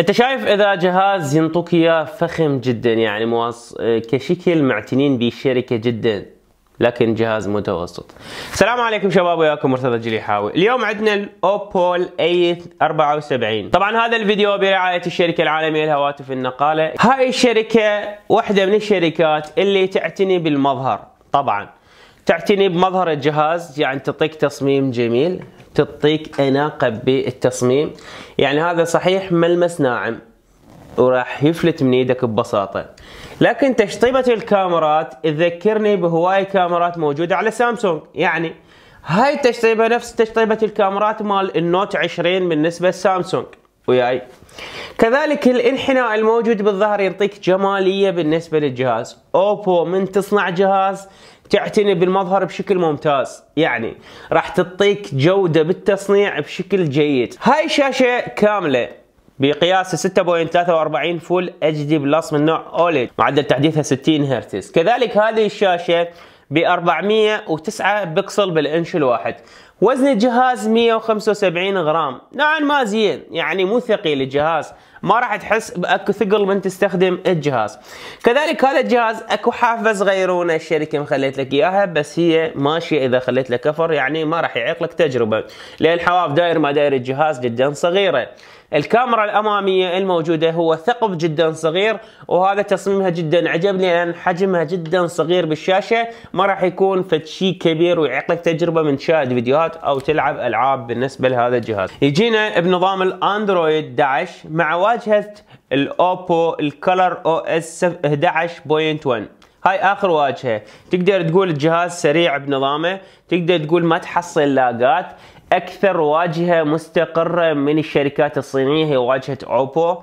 انت شايف اذا جهاز ينطوك اياه فخم جدا يعني مواص... كشكل معتنين به الشركه جدا لكن جهاز متوسط السلام عليكم شباب وياكم مرتضى الجليحاوي اليوم عندنا الاوبول 74 طبعا هذا الفيديو برعايه الشركه العالميه للهواتف النقاله هاي الشركه واحده من الشركات اللي تعتني بالمظهر طبعا تعتني بمظهر الجهاز يعني تعطيك تصميم جميل تعطيك اناقه بالتصميم يعني هذا صحيح ملمس ناعم وراح يفلت من ايدك ببساطه لكن تشطيبه الكاميرات تذكرني بهواي كاميرات موجوده على سامسونج يعني هاي التشطيبه نفس تشطيبه الكاميرات مال النوت 20 بالنسبه لسامسونج وياي كذلك الانحناء الموجود بالظهر يعطيك جماليه بالنسبه للجهاز اوبو من تصنع جهاز تعتني بالمظهر بشكل ممتاز يعني راح تعطيك جودة بالتصنيع بشكل جيد هاي شاشة كاملة بقياس 6.43 فول اتش دي بلس من نوع اوليد معدل تحديثها 60 هرتز كذلك هذه الشاشة ب 409 بكسل بالانش الواحد وزن الجهاز 175 غرام نوعا ما زين يعني مو ثقيل الجهاز ما راح تحس باكو ثقل من تستخدم الجهاز كذلك هذا الجهاز اكو حافه صغيرونه الشركه مخليت لك اياها بس هي ماشيه اذا خليت له كفر يعني ما راح يعيق لك تجربه لان حواف داير ما داير الجهاز جدا صغيره الكاميرا الأمامية الموجودة هو ثقب جدا صغير وهذا تصميمها جدا عجبني لأن حجمها جدا صغير بالشاشة ما راح يكون فد شيء كبير ويعيق لك تجربة من شاهد فيديوهات فيديوهات او تلعب العاب بالنسبه لهذا الجهاز يجينا بنظام الاندرويد 11 مع واجهه الاوبو الكلر او اس 11.1 هاي اخر واجهه تقدر تقول الجهاز سريع بنظامه تقدر تقول ما تحصل لاقات اكثر واجهه مستقره من الشركات الصينيه هي واجهه اوبو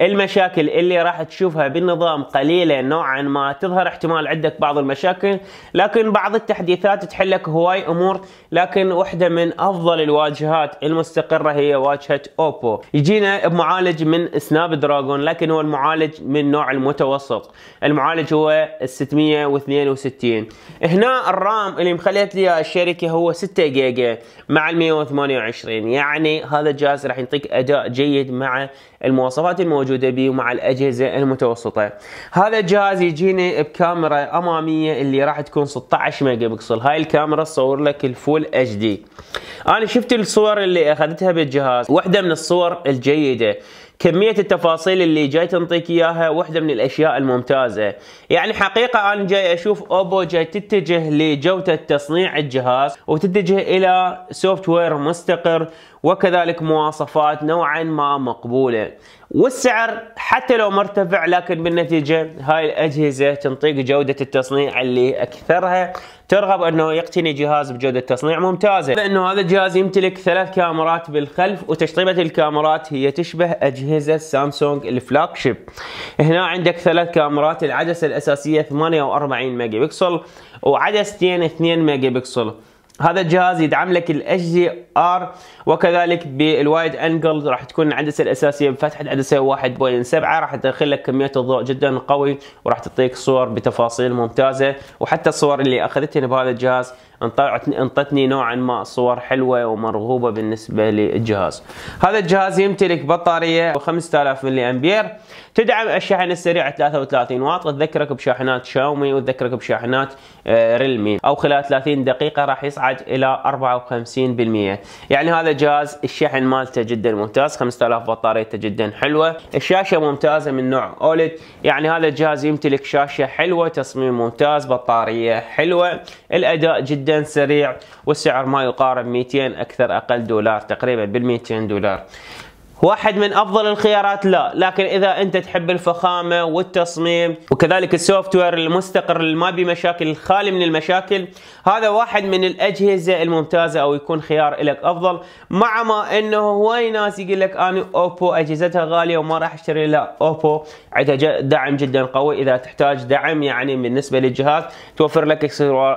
المشاكل اللي راح تشوفها بالنظام قليله نوعا ما تظهر احتمال عندك بعض المشاكل لكن بعض التحديثات تحلك هواي امور لكن واحده من افضل الواجهات المستقره هي واجهه اوبو يجينا بمعالج من سناب دراجون لكن هو المعالج من نوع المتوسط المعالج هو 662 هنا الرام اللي مخليت لي الشركه هو 6 جيجا مع ال 128 يعني هذا الجهاز راح يعطيك اداء جيد مع المواصفات الموجوده موجوده به ومع الأجهزة المتوسطة هذا الجهاز يجينا بكاميرا أمامية اللي راح تكون 16 ميجا بكسل هاي الكاميرا تصور لك الفول اتش دي أنا شفت الصور اللي أخذتها بالجهاز واحدة من الصور الجيدة كمية التفاصيل اللي جاي تنطيك إياها واحدة من الأشياء الممتازة يعني حقيقة أنا جاي أشوف أوبو جاي تتجه لجودة تصنيع الجهاز وتتجه إلى سوفت وير مستقر وكذلك مواصفات نوعا ما مقبولة والسعر حتى لو مرتفع لكن بالنتيجة هاي الأجهزة تنطيك جودة التصنيع اللي أكثرها ترغب انه يقتني جهاز بجوده تصنيع ممتازه لانه هذا الجهاز يمتلك ثلاث كاميرات بالخلف وتشطيبه الكاميرات هي تشبه اجهزه سامسونج الفلاكشيب هنا عندك ثلاث كاميرات العدسه الاساسيه 48 ميجا بكسل وعدستين 2 ميجا بكسل هذا الجهاز يدعم لك ال HDR وكذلك بالوايد انجل راح تكون العدسه الاساسيه بفتحه عدسه 1.7 راح تدخل لك كميه الضوء جدا قوي وراح تعطيك صور بتفاصيل ممتازه وحتى الصور اللي اخذتها بهذا الجهاز انطتني نوعا ما صور حلوه ومرغوبه بالنسبه للجهاز. هذا الجهاز يمتلك بطاريه 5000 ملي امبير تدعم الشحن السريع 33 واط تذكرك بشاحنات شاومي وتذكرك بشاحنات آه، ريلمي او خلال 30 دقيقه راح يصعد الى 54% يعني هذا جهاز الشحن مالته جدا ممتاز 5000 بطاريته جدا حلوه الشاشه ممتازه من نوع اولد يعني هذا الجهاز يمتلك شاشه حلوه تصميم ممتاز بطاريه حلوه الاداء جدا جدا سريع والسعر ما يقارب 200 اكثر اقل دولار تقريبا بال 200 دولار واحد من افضل الخيارات لا لكن اذا انت تحب الفخامه والتصميم وكذلك السوفت وير المستقر اللي ما بي مشاكل الخالي من المشاكل هذا واحد من الاجهزه الممتازه او يكون خيار لك افضل مع ما انه هواي ناس يقول لك انا اوبو اجهزتها غاليه وما راح اشتري لا اوبو عندها دعم جدا قوي اذا تحتاج دعم يعني بالنسبه للجهاز توفر لك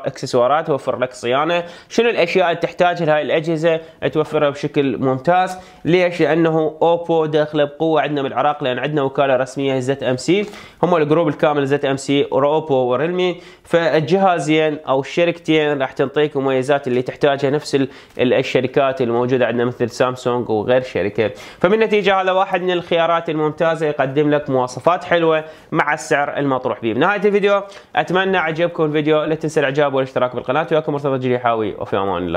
اكسسوارات توفر لك صيانه شنو الاشياء اللي تحتاجها لهاي الاجهزه توفرها بشكل ممتاز ليش لانه اوبو داخله بقوه عندنا بالعراق لان عندنا وكاله رسميه زت ام سي هم الجروب الكامل زت ام سي اوبو وريلمي فالجهازين او الشركتين راح تنطيك مميزات اللي تحتاجها نفس الشركات الموجوده عندنا مثل سامسونج وغير شركه فبالنتيجه هذا واحد من الخيارات الممتازه يقدم لك مواصفات حلوه مع السعر المطروح به بنهايه الفيديو اتمنى عجبكم الفيديو لا تنسى الاعجاب والاشتراك بالقناه وياكم مرتضى جريحاوي وفي امان الله